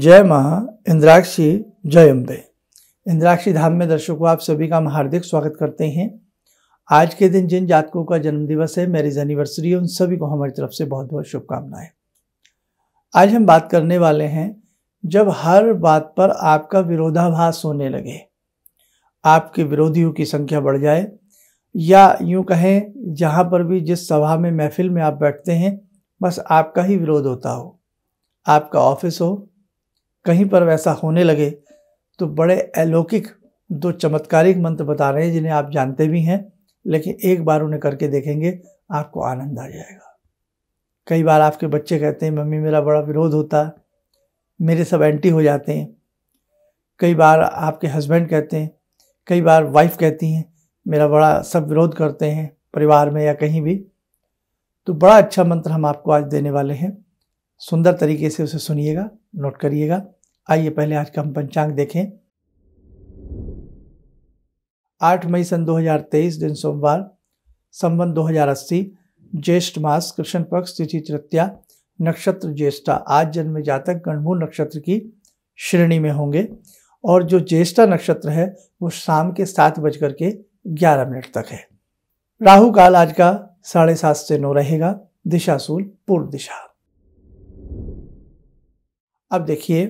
जय माँ इंद्राक्षी जय अम्बे इंद्राक्षी धाम में दर्शकों आप सभी का हम हार्दिक स्वागत करते हैं आज के दिन जिन जातकों का जन्मदिवस है मैरिज एनिवर्सरी है उन सभी को हमारी तरफ से बहुत बहुत शुभकामनाएं आज हम बात करने वाले हैं जब हर बात पर आपका विरोधाभास होने लगे आपके विरोधियों की संख्या बढ़ जाए या यूं कहें जहाँ पर भी जिस सभा में महफिल में आप बैठते हैं बस आपका ही विरोध होता हो आपका ऑफिस हो कहीं पर वैसा होने लगे तो बड़े अलौकिक दो चमत्कारिक मंत्र बता रहे हैं जिन्हें आप जानते भी हैं लेकिन एक बार उन्हें करके देखेंगे आपको आनंद आ जाएगा कई बार आपके बच्चे कहते हैं मम्मी मेरा बड़ा विरोध होता है मेरे सब एंटी हो जाते हैं कई बार आपके हस्बैंड कहते हैं कई बार वाइफ कहती हैं मेरा बड़ा सब विरोध करते हैं परिवार में या कहीं भी तो बड़ा अच्छा मंत्र हम आपको आज देने वाले हैं सुंदर तरीके से उसे सुनिएगा नोट करिएगा आइए पहले आज का हम पंचांग देखें आठ मई सन 2023 दिन सोमवार संबंध 2080 ज्येष्ठ मास कृष्ण पक्ष तिथि तृतीया नक्षत्र ज्येष्ठा आज जन्म जातक गणभू नक्षत्र की श्रेणी में होंगे और जो ज्येष्ठा नक्षत्र है वो शाम के सात बजकर के ग्यारह मिनट तक है राहु काल आज का साढ़े सात से नौ रहेगा दिशाशूल पूर्व दिशा अब देखिए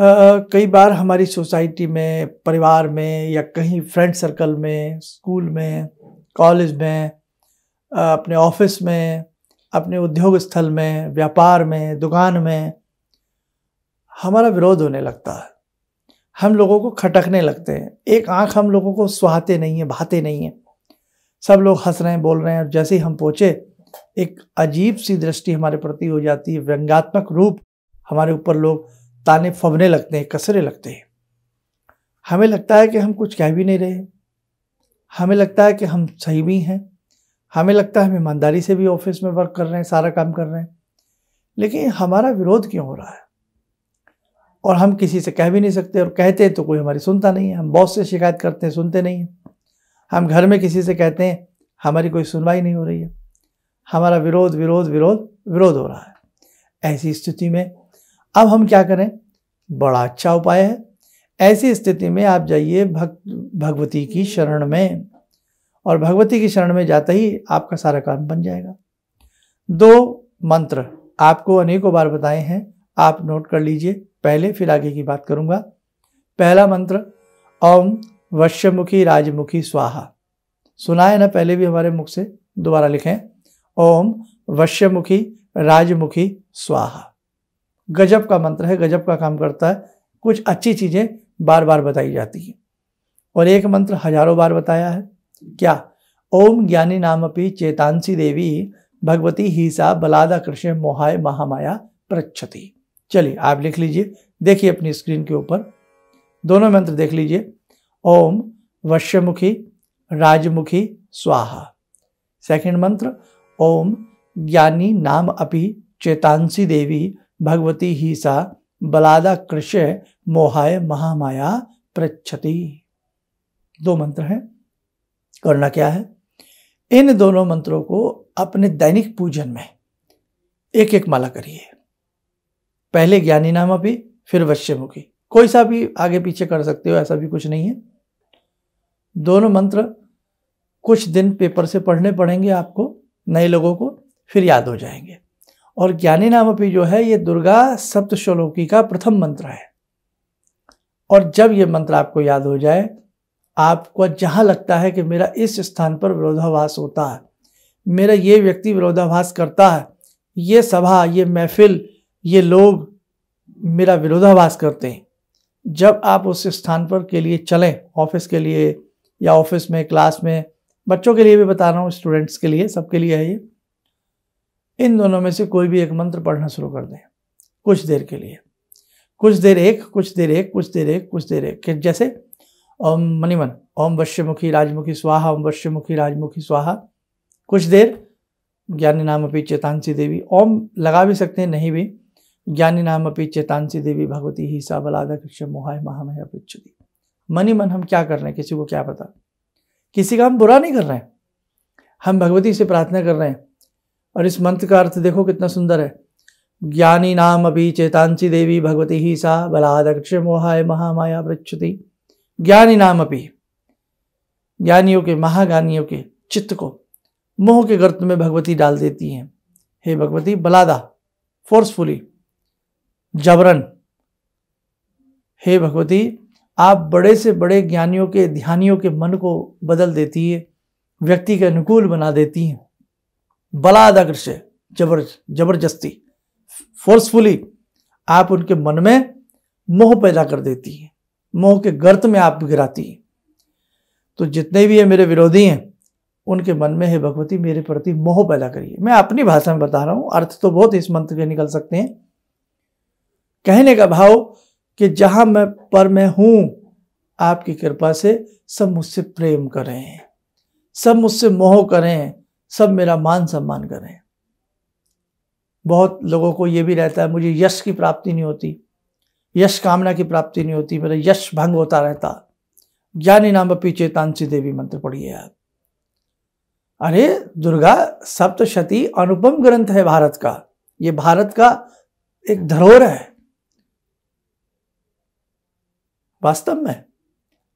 कई बार हमारी सोसाइटी में परिवार में या कहीं फ्रेंड सर्कल में स्कूल में कॉलेज में अपने ऑफिस में अपने उद्योग स्थल में व्यापार में दुकान में हमारा विरोध होने लगता है हम लोगों को खटकने लगते हैं एक आंख हम लोगों को सुहाते नहीं है भाते नहीं है सब लोग हंस रहे हैं बोल रहे हैं और जैसे ही हम पहुँचे एक अजीब सी दृष्टि हमारे प्रति हो जाती है व्यंगात्मक रूप हमारे ऊपर लोग ताने फबने लगते हैं कसरे लगते हैं हमें लगता है कि हम कुछ कह भी नहीं रहे हमें लगता है कि हम सही भी हैं हमें लगता है हम ईमानदारी से भी ऑफिस में वर्क कर रहे हैं सारा काम कर रहे हैं लेकिन हमारा विरोध क्यों हो रहा है और हम किसी से कह भी नहीं सकते और कहते हैं तो कोई हमारी सुनता नहीं है हम बॉस से शिकायत करते हैं सुनते नहीं हैं हम घर में किसी से कहते हैं हमारी कोई सुनवाई नहीं हो रही है हमारा विरोध विरोध विरोध विरोध हो रहा है ऐसी स्थिति में अब हम क्या करें बड़ा अच्छा उपाय है ऐसी स्थिति में आप जाइए भक्त भगवती की शरण में और भगवती की शरण में जाते ही आपका सारा काम बन जाएगा दो मंत्र आपको अनेकों बार बताए हैं आप नोट कर लीजिए पहले फिर आगे की बात करूंगा पहला मंत्र ओम वश्यमुखी राजमुखी स्वाहा सुना है ना पहले भी हमारे मुख से दोबारा लिखें ओम वश्यमुखी राजमुखी स्वाहा गजब का मंत्र है गजब का काम करता है कुछ अच्छी चीज़ें बार बार बताई जाती है और एक मंत्र हजारों बार बताया है क्या ओम ज्ञानी अपी चेतांसी देवी भगवती ही सा बलादा कृष्ण मोहाय महामाया प्रच्छति चलिए आप लिख लीजिए देखिए अपनी स्क्रीन के ऊपर दोनों मंत्र देख लीजिए ओम वश्यमुखी राजमुखी स्वाहा सेकंड मंत्र ओम ज्ञानी नाम अपि चेतांसी देवी भगवती ही सा बलादा कृष्य मोहाय महामाया प्रच्छति दो मंत्र हैं करना क्या है इन दोनों मंत्रों को अपने दैनिक पूजन में एक एक माला करिए पहले ज्ञानी नाम अभी फिर वश्यमुखी कोई सा भी आगे पीछे कर सकते हो ऐसा भी कुछ नहीं है दोनों मंत्र कुछ दिन पेपर से पढ़ने पड़ेंगे आपको नए लोगों को फिर याद हो जाएंगे और ज्ञानी नाम अपनी जो है ये दुर्गा सप्तशलोकी का प्रथम मंत्र है और जब ये मंत्र आपको याद हो जाए आपको जहाँ लगता है कि मेरा इस स्थान पर विरोधाभास होता है मेरा ये व्यक्ति विरोधाभास करता है ये सभा ये महफिल ये लोग मेरा विरोधाभास करते हैं जब आप उस स्थान पर के लिए चलें ऑफिस के लिए या ऑफिस में क्लास में बच्चों के लिए भी बता रहा हूँ स्टूडेंट्स के लिए सबके लिए है ये इन दोनों में से कोई भी एक मंत्र पढ़ना शुरू कर दें कुछ देर के लिए कुछ देर एक कुछ देर एक कुछ देर एक कुछ देर एक जैसे ओम मणिमन ओम वश्यमुखी राजमुखी स्वाहा ओम वश्यमुखी राजमुखी स्वाहा कुछ देर ज्ञानी नाम अपी चेतांसी देवी ओम लगा भी सकते हैं नहीं भी ज्ञानी नाम अपी चेतांसी देवी भगवती ही साबलादा कृष्ण मोहाय महामय अपृच्छति मनी मन हम क्या कर रहे हैं किसी को क्या पता किसी का हम बुरा नहीं कर रहे हैं हम भगवती से प्रार्थना कर रहे हैं और इस मंत्र का अर्थ देखो कितना सुंदर है ज्ञानी नाम अभी चेतांसी देवी भगवती ही सा बलादक्ष मोहाय महामाया प्रच्छुति ज्ञानी नाम अभी ज्ञानियों के महाज्ञानियों के चित्त को मोह के गर्त में भगवती डाल देती हैं हे भगवती बलादा फोर्सफुली जबरन हे भगवती आप बड़े से बड़े ज्ञानियों के ध्यानियों के मन को बदल देती है व्यक्ति के अनुकूल बना देती हैं बलादग्रश जबर जबरदस्ती फोर्सफुली आप उनके मन में मोह पैदा कर देती है मोह के गर्त में आप गिराती है तो जितने भी ये मेरे विरोधी हैं उनके मन में है भगवती मेरे प्रति मोह पैदा करिए मैं अपनी भाषा में बता रहा हूँ अर्थ तो बहुत इस मंत्र के निकल सकते हैं कहने का भाव कि जहाँ मैं पर मैं हूँ आपकी कृपा से सब मुझसे प्रेम करें सब मुझसे मोह करें सब मेरा मान सम्मान करें बहुत लोगों को ये भी रहता है मुझे यश की प्राप्ति नहीं होती यश कामना की प्राप्ति नहीं होती मेरा यश भंग होता रहता ज्ञानी नाम पीछे तानसी देवी मंत्र पढ़िए आप अरे दुर्गा सप्तशती अनुपम ग्रंथ है भारत का ये भारत का एक धरोहर है वास्तव में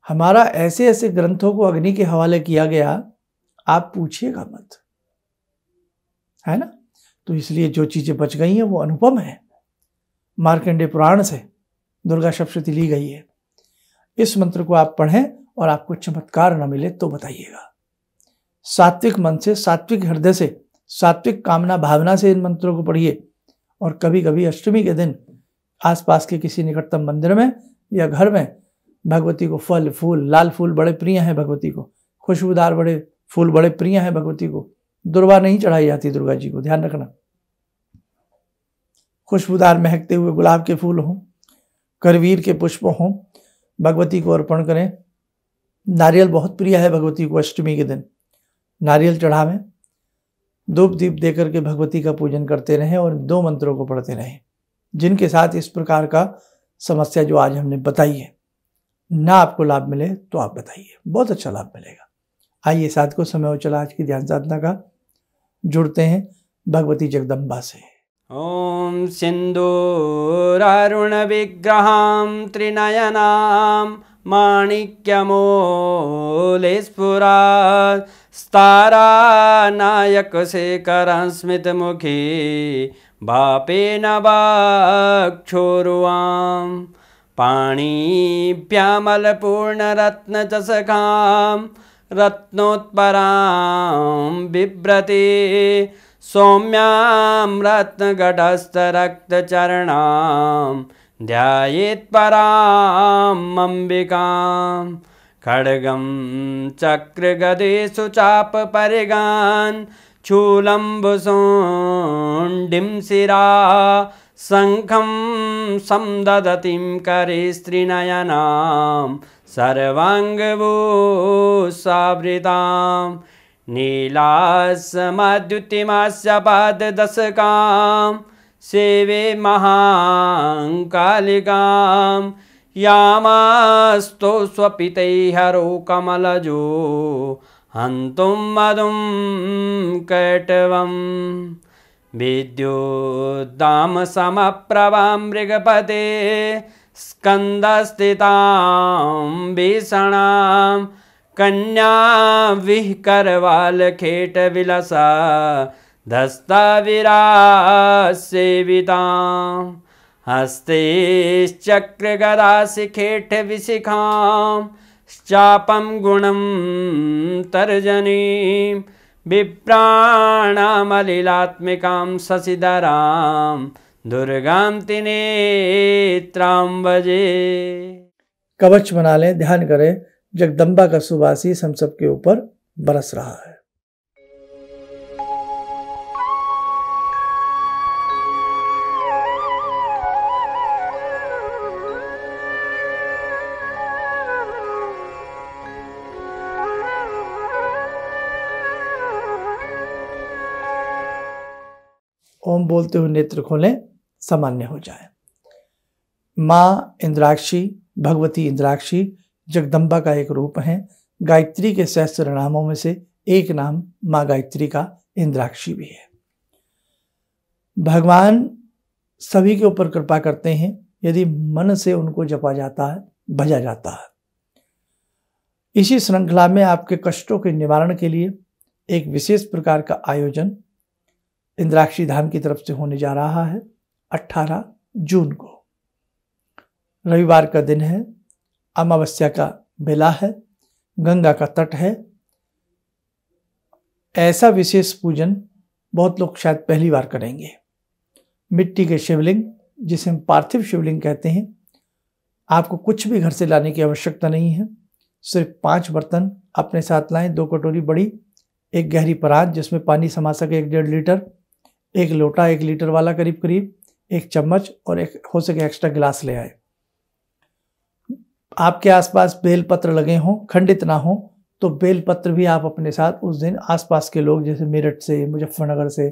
हमारा ऐसे ऐसे ग्रंथों को अग्नि के हवाले किया गया आप पूछिएगा मत है ना तो इसलिए जो चीज़ें बच गई हैं वो अनुपम है मार्कंडे पुराण से दुर्गा सप्शती ली गई है इस मंत्र को आप पढ़ें और आपको चमत्कार न मिले तो बताइएगा सात्विक मन से सात्विक हृदय से सात्विक कामना भावना से इन मंत्रों को पढ़िए और कभी कभी अष्टमी के दिन आसपास के किसी निकटतम मंदिर में या घर में भगवती को फल फूल लाल फूल बड़े प्रिय हैं भगवती को खुशबूदार बड़े फूल बड़े प्रिय हैं भगवती को दुर्वा नहीं चढ़ाई जाती दुर्गा जी को ध्यान रखना खुशबूदार महकते हुए गुलाब के फूल हों करवीर के पुष्प हों भगवती को अर्पण करें नारियल बहुत प्रिय है भगवती को अष्टमी के दिन नारियल चढ़ावें धूप दीप देकर के भगवती का पूजन करते रहें और दो मंत्रों को पढ़ते रहें जिनके साथ इस प्रकार का समस्या जो आज हमने बताई है ना आपको लाभ मिले तो आप बताइए बहुत अच्छा लाभ मिलेगा आइए साथ को समय और चला आज की ध्यान साधना का जुड़ते हैं भगवती जगदम्बा से ॐ सिन्दूरारुणविग्रहां त्रिनयनां माणिक्यमोले स्फुरात् पाणी प्यामल पूर्ण रत्न चसखाम रत्नोत्परां बिभ्रती सौम्यां रत्नघटस्थरक्तचरणां ध्यायेत्परां अम्बिकां खड्गं चक्रगदेषु चापपरिगान् चूलम्बुसोण्डिं शिरा शङ्खं करे स्त्रीनयनां सर्वाङ्गभूसावृतां पाददशकां सेवे महाङ्कालिकां यामास्तु स्वपितैहरो कमलजो हन्तुं मधुं कटवम् विद्योदामसमप्रभा मृगपते स्कन्दस्थितां भीषणां कन्या विहकरवालखेटविलसा दस्तविरासेवितां हस्तेश्चक्रगरासिखेटविशिखां शापं गुणं तर्जनीम् शशिधरा दुर्गा दुर्गां बजे कवच बना लें ध्यान करें जगदम्बा का सुबासी हम सब के ऊपर बरस रहा है ओम बोलते हुए नेत्र खोलें सामान्य हो जाए माँ इंद्राक्षी भगवती इंद्राक्षी जगदम्बा का एक रूप है गायत्री के सहस्त्र नामों में से एक नाम माँ गायत्री का इंद्राक्षी भी है भगवान सभी के ऊपर कृपा करते हैं यदि मन से उनको जपा जाता है भजा जाता है इसी श्रृंखला में आपके कष्टों के निवारण के लिए एक विशेष प्रकार का आयोजन इंद्राक्षी धाम की तरफ से होने जा रहा है 18 जून को रविवार का दिन है अमावस्या का बेला है गंगा का तट है ऐसा विशेष पूजन बहुत लोग शायद पहली बार करेंगे मिट्टी के शिवलिंग जिसे हम पार्थिव शिवलिंग कहते हैं आपको कुछ भी घर से लाने की आवश्यकता नहीं है सिर्फ पांच बर्तन अपने साथ लाएं दो कटोरी बड़ी एक गहरी परात जिसमें पानी समा सके एक डेढ़ लीटर एक लोटा एक लीटर वाला करीब करीब एक चम्मच और एक हो सके एक्स्ट्रा गिलास ले आए आपके आसपास बेलपत्र लगे हों खंडित ना हो तो बेलपत्र भी आप अपने साथ उस दिन आसपास के लोग जैसे मेरठ से मुजफ्फरनगर से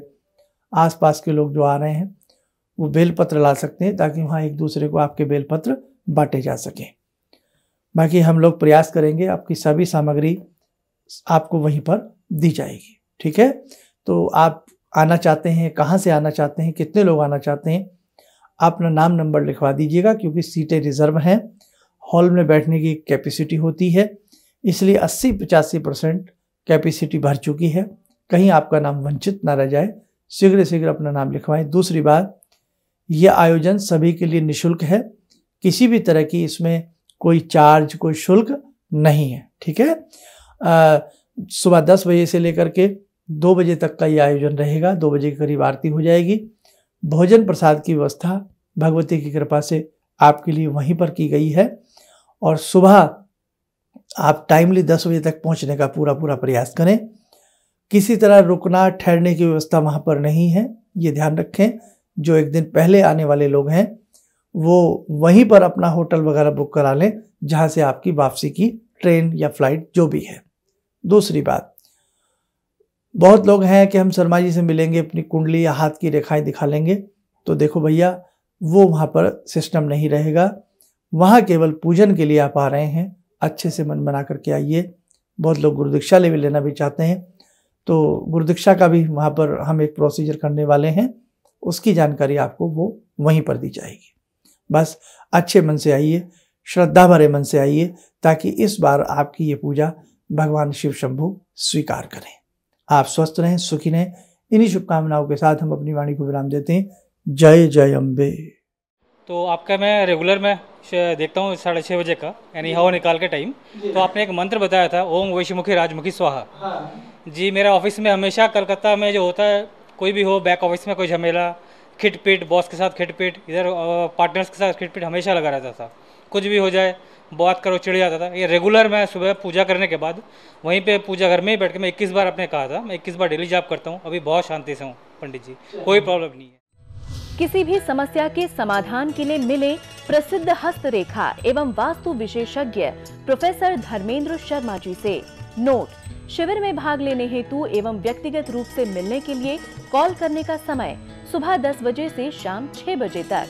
आसपास के लोग जो आ रहे हैं वो बेलपत्र ला सकते हैं ताकि वहाँ एक दूसरे को आपके बेलपत्र बांटे जा सकें बाकी हम लोग प्रयास करेंगे आपकी सभी सामग्री आपको वहीं पर दी जाएगी ठीक है तो आप आना चाहते हैं कहाँ से आना चाहते हैं कितने लोग आना चाहते हैं अपना नाम नंबर लिखवा दीजिएगा क्योंकि सीटें रिजर्व हैं हॉल में बैठने की कैपेसिटी होती है इसलिए अस्सी पचासी परसेंट कैपेसिटी भर चुकी है कहीं आपका नाम वंचित ना रह जाए शीघ्र शीघ्र अपना नाम लिखवाएं दूसरी बात यह आयोजन सभी के लिए निःशुल्क है किसी भी तरह की इसमें कोई चार्ज कोई शुल्क नहीं है ठीक है सुबह दस बजे से लेकर के दो बजे तक का ये आयोजन रहेगा दो बजे के करीब आरती हो जाएगी भोजन प्रसाद की व्यवस्था भगवती की कृपा से आपके लिए वहीं पर की गई है और सुबह आप टाइमली दस बजे तक पहुंचने का पूरा पूरा प्रयास करें किसी तरह रुकना ठहरने की व्यवस्था वहाँ पर नहीं है ये ध्यान रखें जो एक दिन पहले आने वाले लोग हैं वो वहीं पर अपना होटल वगैरह बुक करा लें जहाँ से आपकी वापसी की ट्रेन या फ्लाइट जो भी है दूसरी बात बहुत लोग हैं कि हम शर्मा जी से मिलेंगे अपनी कुंडली या हाथ की रेखाएं दिखा लेंगे तो देखो भैया वो वहाँ पर सिस्टम नहीं रहेगा वहाँ केवल पूजन के लिए आप आ रहे हैं अच्छे से मन बना करके आइए बहुत लोग गुरुदीक्षा लेवल लेना भी चाहते हैं तो गुरुदीक्षा का भी वहाँ पर हम एक प्रोसीजर करने वाले हैं उसकी जानकारी आपको वो वहीं पर दी जाएगी बस अच्छे मन से आइए श्रद्धा भरे मन से आइए ताकि इस बार आपकी ये पूजा भगवान शिव शंभु स्वीकार करें आप स्वस्थ रहें सुखी रहें इन्हीं शुभकामनाओं के साथ हम अपनी वाणी को विराम देते हैं जय जय अम्बे तो आपका मैं रेगुलर में देखता हूँ साढ़े छः बजे का यानी हवा निकाल के टाइम तो आपने एक मंत्र बताया था ओम वैश्यमुखी राजमुखी स्वाहा हाँ। जी मेरा ऑफिस में हमेशा कलकत्ता में जो होता है कोई भी हो बैक ऑफिस में कोई झमेला खिटपिट बॉस के साथ खिटपिट इधर पार्टनर्स के साथ खिटपिट हमेशा लगा रहता था कुछ भी हो जाए बात करो चिड़ जाता था ये रेगुलर मैं सुबह पूजा करने के बाद वहीं पे पूजा घर में ही बैठ के मैं इक्कीस बार आपने कहा था मैं इक्कीस बार डेली जाप करता हूँ अभी बहुत शांति से हूँ पंडित जी कोई प्रॉब्लम नहीं है किसी भी समस्या के समाधान के लिए मिले प्रसिद्ध हस्तरेखा एवं वास्तु विशेषज्ञ प्रोफेसर धर्मेंद्र शर्मा जी ऐसी नोट शिविर में भाग लेने हेतु एवं व्यक्तिगत रूप से मिलने के लिए कॉल करने का समय सुबह 10 बजे से शाम 6 बजे तक